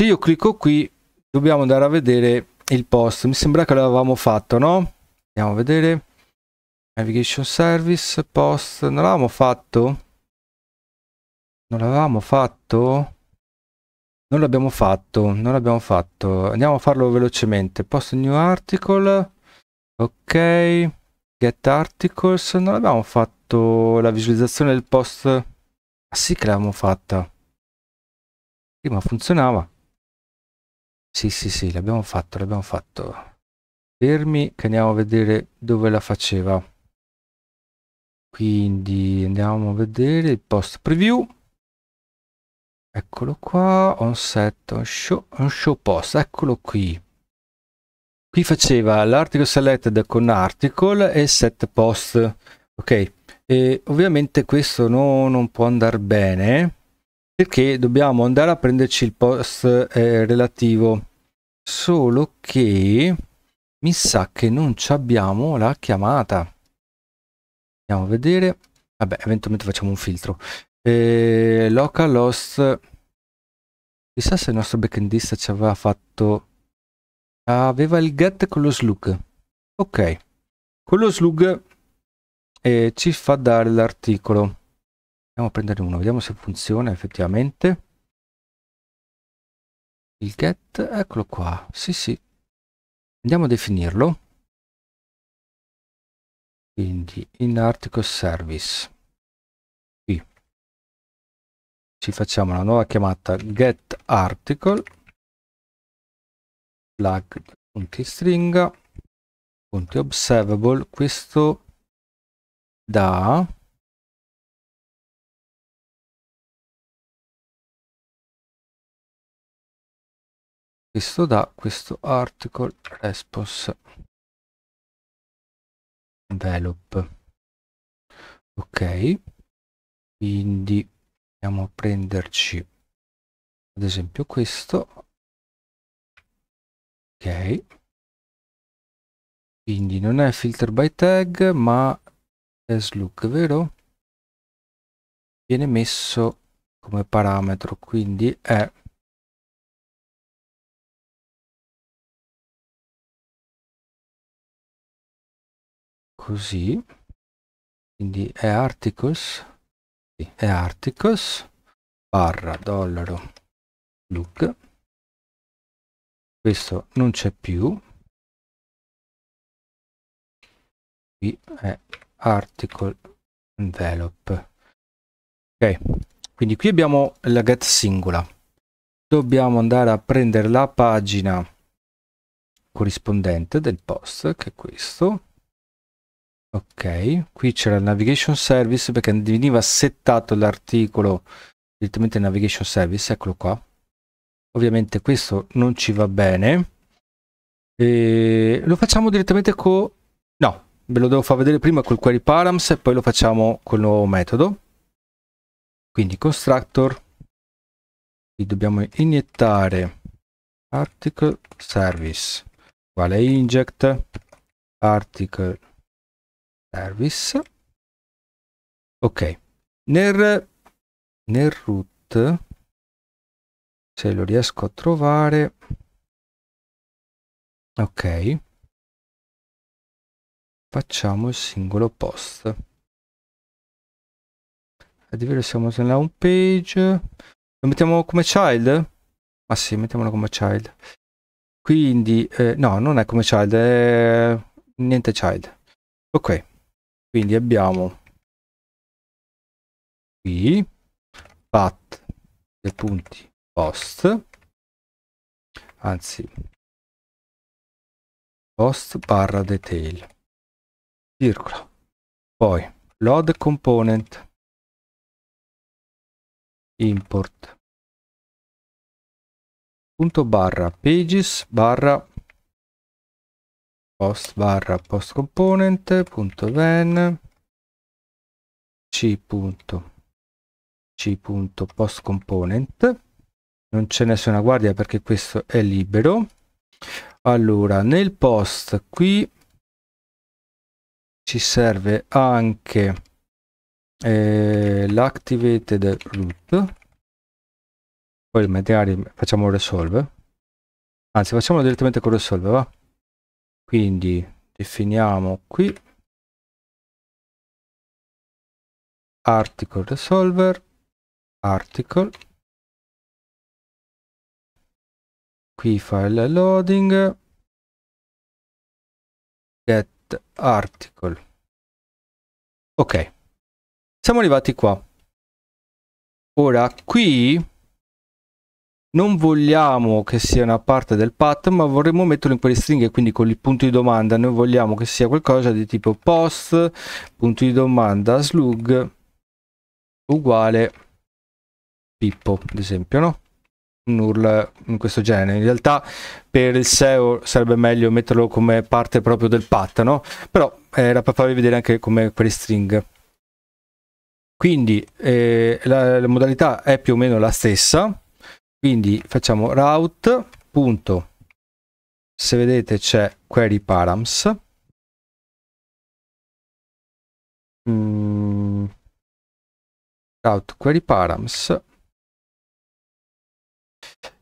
se io clicco qui dobbiamo andare a vedere il post mi sembra che l'avevamo fatto no andiamo a vedere navigation service post non l'avevamo fatto non l'avevamo fatto non l'abbiamo fatto non l'abbiamo fatto andiamo a farlo velocemente post new article ok get articles non abbiamo fatto la visualizzazione del post ah sì che l'avevamo fatta prima funzionava sì, sì, sì, l'abbiamo fatto, l'abbiamo fatto. Fermi che andiamo a vedere dove la faceva. Quindi andiamo a vedere il post preview. Eccolo qua, on set, on show, on show post, eccolo qui. Qui faceva l'article selected con article e set post. Ok, e ovviamente questo no, non può andare bene perché dobbiamo andare a prenderci il post eh, relativo solo che mi sa che non ci abbiamo la chiamata andiamo a vedere vabbè eventualmente facciamo un filtro eh, local host chissà se il nostro backendista ci aveva fatto aveva il get con lo slug ok con lo slug eh, ci fa dare l'articolo andiamo a prendere uno vediamo se funziona effettivamente il get eccolo qua sì sì andiamo a definirlo quindi in article service qui ci facciamo una nuova chiamata get article flag punti stringa punti observable questo da questo da questo article response envelope ok quindi andiamo a prenderci ad esempio questo ok quindi non è filter by tag ma è slook vero viene messo come parametro quindi è così quindi è articles sì, è articles barra dollaro look questo non c'è più qui è article envelope ok quindi qui abbiamo la get singola dobbiamo andare a prendere la pagina corrispondente del post che è questo ok qui c'era il navigation service perché veniva settato l'articolo direttamente navigation service eccolo qua ovviamente questo non ci va bene e lo facciamo direttamente con no ve lo devo far vedere prima col query params e poi lo facciamo col nuovo metodo quindi constructor qui dobbiamo iniettare article service uguale inject article service ok nel, nel root se lo riesco a trovare ok facciamo il singolo post a livello siamo sulla home page lo mettiamo come child ah sì mettiamolo come child quindi eh, no non è come child è niente child ok quindi abbiamo qui path dei punti post anzi post barra detail circolo poi load component import punto barra pages barra post barra post component punto then c punto c punto post component non c'è nessuna guardia perché questo è libero allora nel post qui ci serve anche eh, l'activated root poi magari facciamo resolve anzi facciamolo direttamente con resolve va quindi definiamo qui article resolver article qui file loading get article ok siamo arrivati qua ora qui non vogliamo che sia una parte del path ma vorremmo metterlo in quelle stringhe quindi con il punto di domanda noi vogliamo che sia qualcosa di tipo post punto di domanda slug uguale pippo ad esempio no nulla in questo genere in realtà per il SEO sarebbe meglio metterlo come parte proprio del path no però eh, era per farvi vedere anche come quelle stringhe quindi eh, la, la modalità è più o meno la stessa quindi facciamo route punto se vedete c'è query params mm. route query params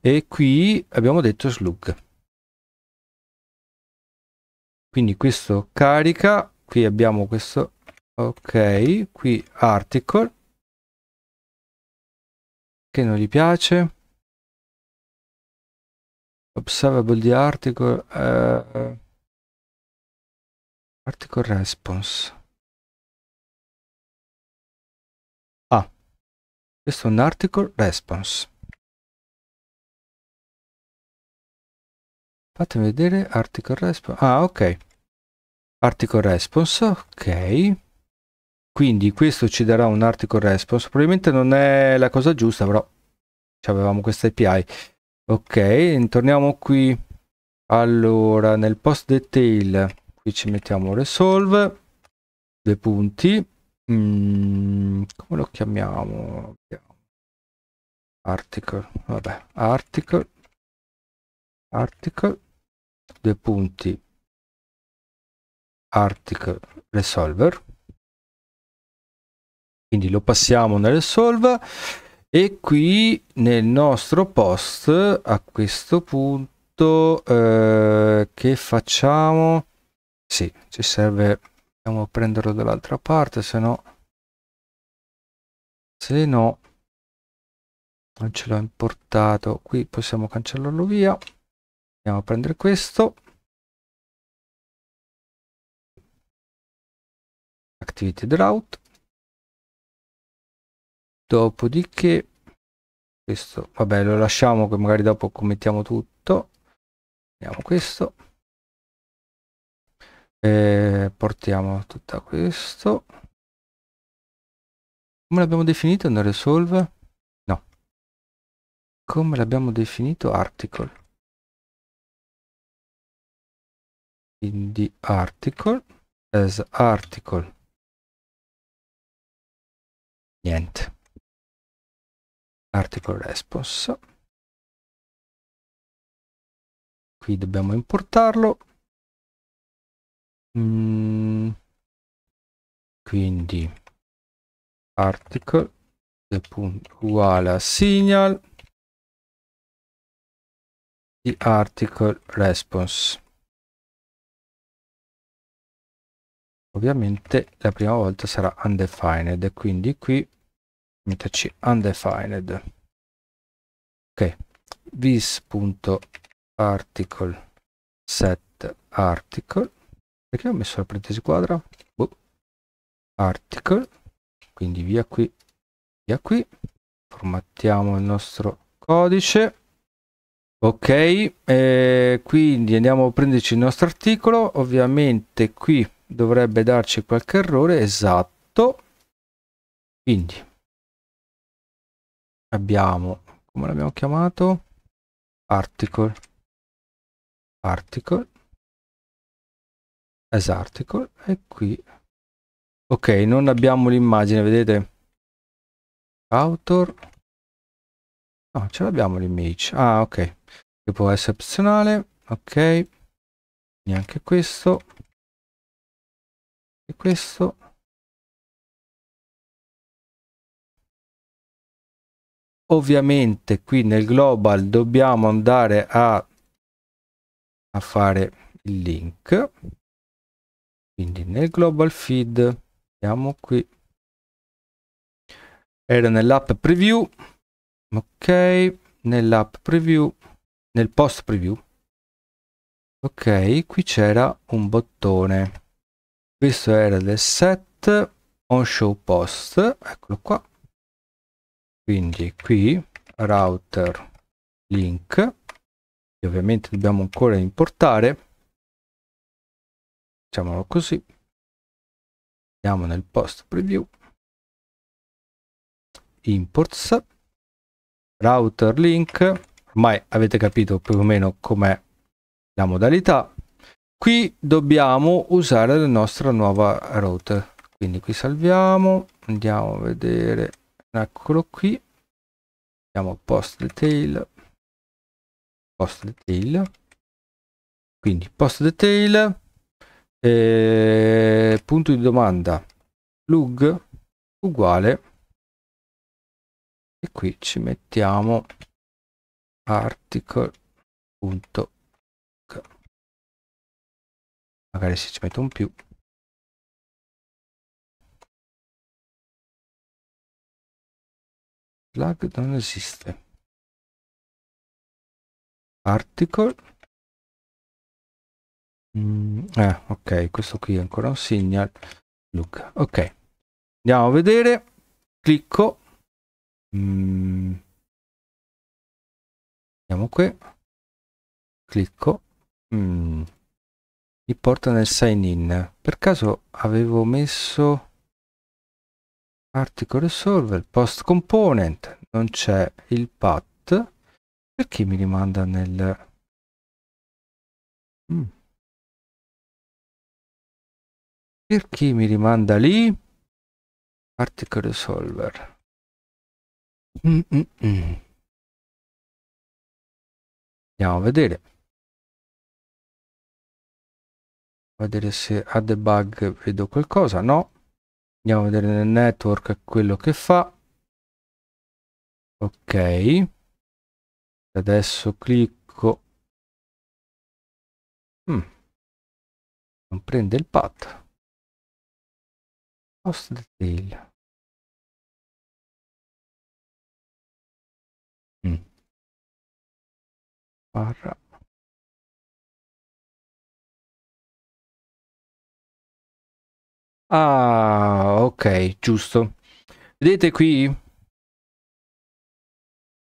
e qui abbiamo detto slug quindi questo carica qui abbiamo questo ok qui article che non gli piace observable di article uh, article response ah questo è un article response fatemi vedere article response ah ok article response ok quindi questo ci darà un article response probabilmente non è la cosa giusta però avevamo questa API ok torniamo qui allora nel post detail qui ci mettiamo resolve due punti mm, come lo chiamiamo article vabbè article article due punti article resolver quindi lo passiamo nel resolve e qui nel nostro post a questo punto eh, che facciamo sì ci serve andiamo a prenderlo dall'altra parte se no se no non ce l'ho importato qui possiamo cancellarlo via andiamo a prendere questo activity drought dopodiché questo vabbè lo lasciamo che magari dopo commettiamo tutto vediamo questo e portiamo tutta questo come l'abbiamo definito nel resolve no come l'abbiamo definito article quindi article as article niente article response qui dobbiamo importarlo mm. quindi article uguale a signal di article response ovviamente la prima volta sarà undefined quindi qui metterci undefined ok vis.article set article perché ho messo la parentesi quadra boh. article quindi via qui via qui formattiamo il nostro codice ok eh, quindi andiamo a prenderci il nostro articolo ovviamente qui dovrebbe darci qualche errore esatto quindi abbiamo come l'abbiamo chiamato article article as article e qui ok non abbiamo l'immagine vedete author no ce l'abbiamo l'image ah ok che può essere opzionale ok neanche questo e questo ovviamente qui nel global dobbiamo andare a, a fare il link quindi nel global feed andiamo qui era nell'app preview ok nell'app preview nel post preview ok qui c'era un bottone questo era del set on show post eccolo qua quindi qui router link che ovviamente dobbiamo ancora importare facciamolo così andiamo nel post preview imports router link ormai avete capito più o meno com'è la modalità qui dobbiamo usare la nostra nuova router quindi qui salviamo andiamo a vedere eccolo qui Andiamo post detail post detail quindi post detail eh, punto di domanda lug uguale e qui ci mettiamo article punto magari se ci metto un più plug non esiste article mm, eh, ok questo qui è ancora un signal look ok andiamo a vedere clicco mm, andiamo qui clicco mm, mi porta nel sign in per caso avevo messo article resolver post component non c'è il path perché mi rimanda nel mm. perché mi rimanda lì article resolver mm -mm, mm. andiamo a vedere a vedere se a debug vedo qualcosa no andiamo a vedere nel network quello che fa ok adesso clicco mm. non prende il path post detail mm. barra Ah, ok, giusto. Vedete qui?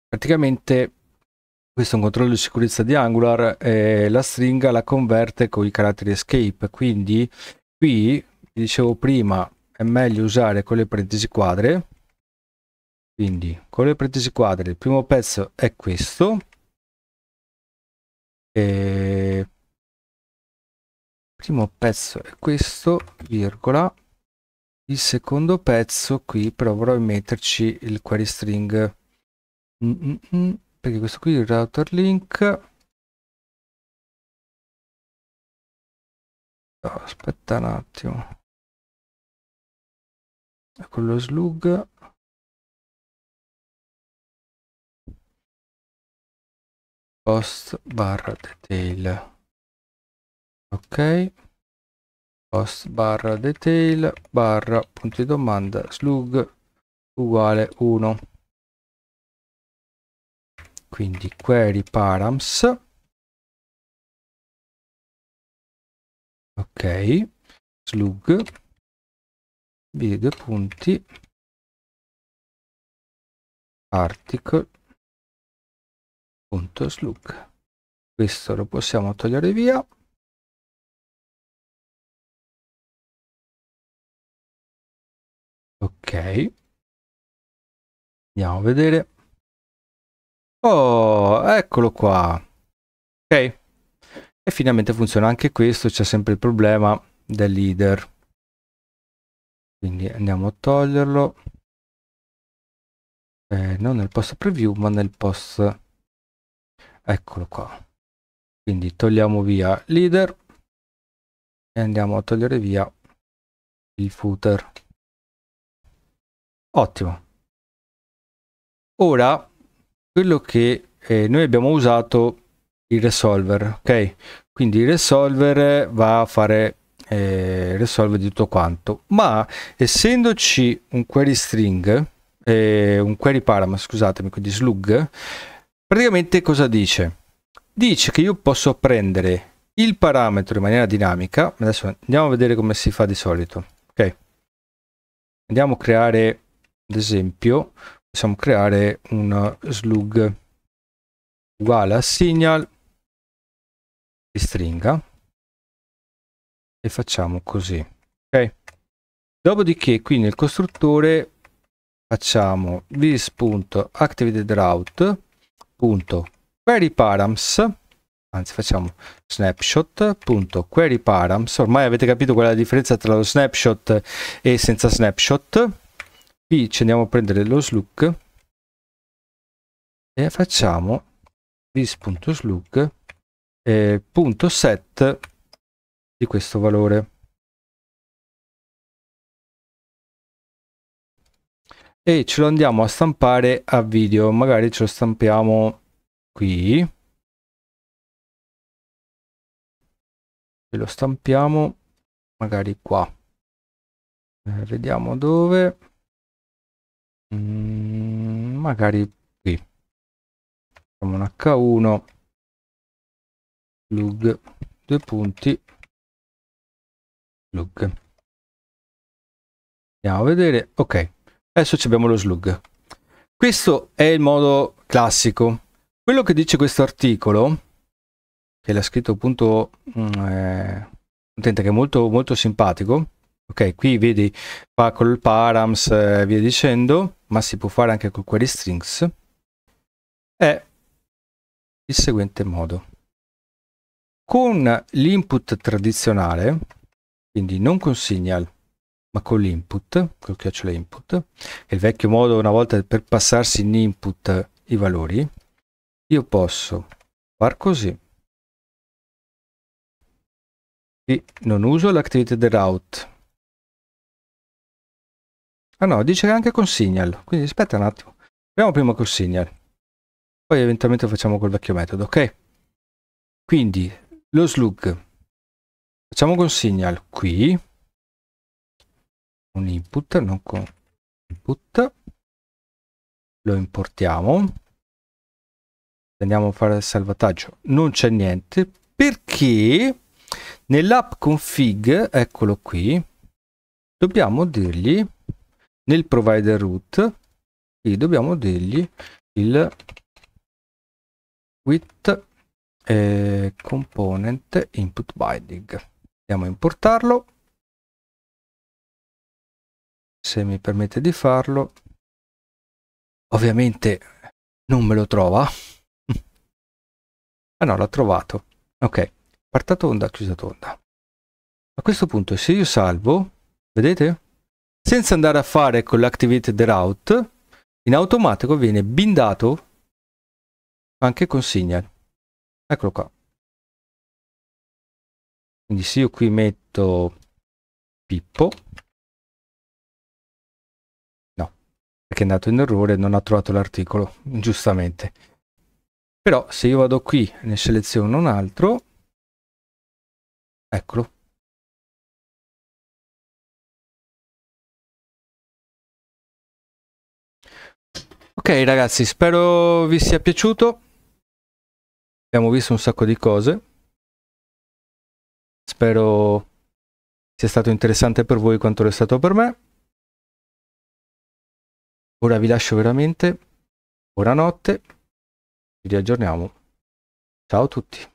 Praticamente questo è un controllo di sicurezza di Angular e eh, la stringa la converte con i caratteri escape, quindi qui, vi dicevo prima, è meglio usare con le parentesi quadre. Quindi con le parentesi quadre il primo pezzo è questo. E primo pezzo è questo virgola il secondo pezzo qui però vorrei metterci il query string mm, mm -mm, perché questo qui è il router link aspetta un attimo ecco lo slug post barra detail ok post barra detail barra punto di domanda slug uguale 1 quindi query params ok slug via punti article punto slug questo lo possiamo togliere via ok andiamo a vedere oh eccolo qua ok e finalmente funziona anche questo c'è sempre il problema del leader quindi andiamo a toglierlo eh, non nel post preview ma nel post eccolo qua quindi togliamo via leader e andiamo a togliere via il footer Ottimo. Ora, quello che eh, noi abbiamo usato il resolver, ok? Quindi il resolver va a fare eh, resolve di tutto quanto, ma essendoci un query string, eh, un query param, scusatemi, quindi slug, praticamente cosa dice? Dice che io posso prendere il parametro in maniera dinamica, adesso andiamo a vedere come si fa di solito, ok? Andiamo a creare ad esempio possiamo creare una slug uguale a signal di stringa e facciamo così ok dopodiché qui nel costruttore facciamo this.activatedRoute.queryParams anzi facciamo snapshot.queryParams ormai avete capito qual è la differenza tra lo snapshot e senza snapshot qui ci andiamo a prendere lo slug e facciamo this.slug eh, punto set di questo valore e ce lo andiamo a stampare a video magari ce lo stampiamo qui e lo stampiamo magari qua eh, vediamo dove mm, magari qui facciamo un h1 plug due punti plug andiamo a vedere ok adesso abbiamo lo slug questo è il modo classico quello che dice questo articolo che l'ha scritto appunto eh, utente che è molto molto simpatico ok qui vedi fa col params eh, via dicendo ma si può fare anche con query strings, è il seguente modo. Con l'input tradizionale, quindi non con signal, ma con l'input, col chiocciola input, che è il vecchio modo una volta per passarsi in input i valori, io posso far così. Qui non uso l'activity del route, Ah no, dice anche con Signal, quindi aspetta un attimo. Proviamo prima con Signal. Poi eventualmente facciamo col vecchio metodo, ok? Quindi, lo slug. Facciamo con Signal qui. Un input, non con input. Lo importiamo. Andiamo a fare il salvataggio. Non c'è niente perché nell'app config, eccolo qui, dobbiamo dirgli nel provider root e dobbiamo dirgli il with eh, component input binding andiamo a importarlo se mi permette di farlo ovviamente non me lo trova ah no l'ha trovato ok partato onda chiusa tonda a questo punto se io salvo vedete senza andare a fare con l'activate the route, in automatico viene bindato anche con signal. Eccolo qua. Quindi se io qui metto Pippo, no, perché è andato in errore, non ha trovato l'articolo, giustamente. Però se io vado qui e ne seleziono un altro, eccolo, Ok ragazzi, spero vi sia piaciuto. Abbiamo visto un sacco di cose. Spero sia stato interessante per voi quanto lo è stato per me. Ora vi lascio veramente. Buonanotte. Ci riaggiorniamo. Ciao a tutti.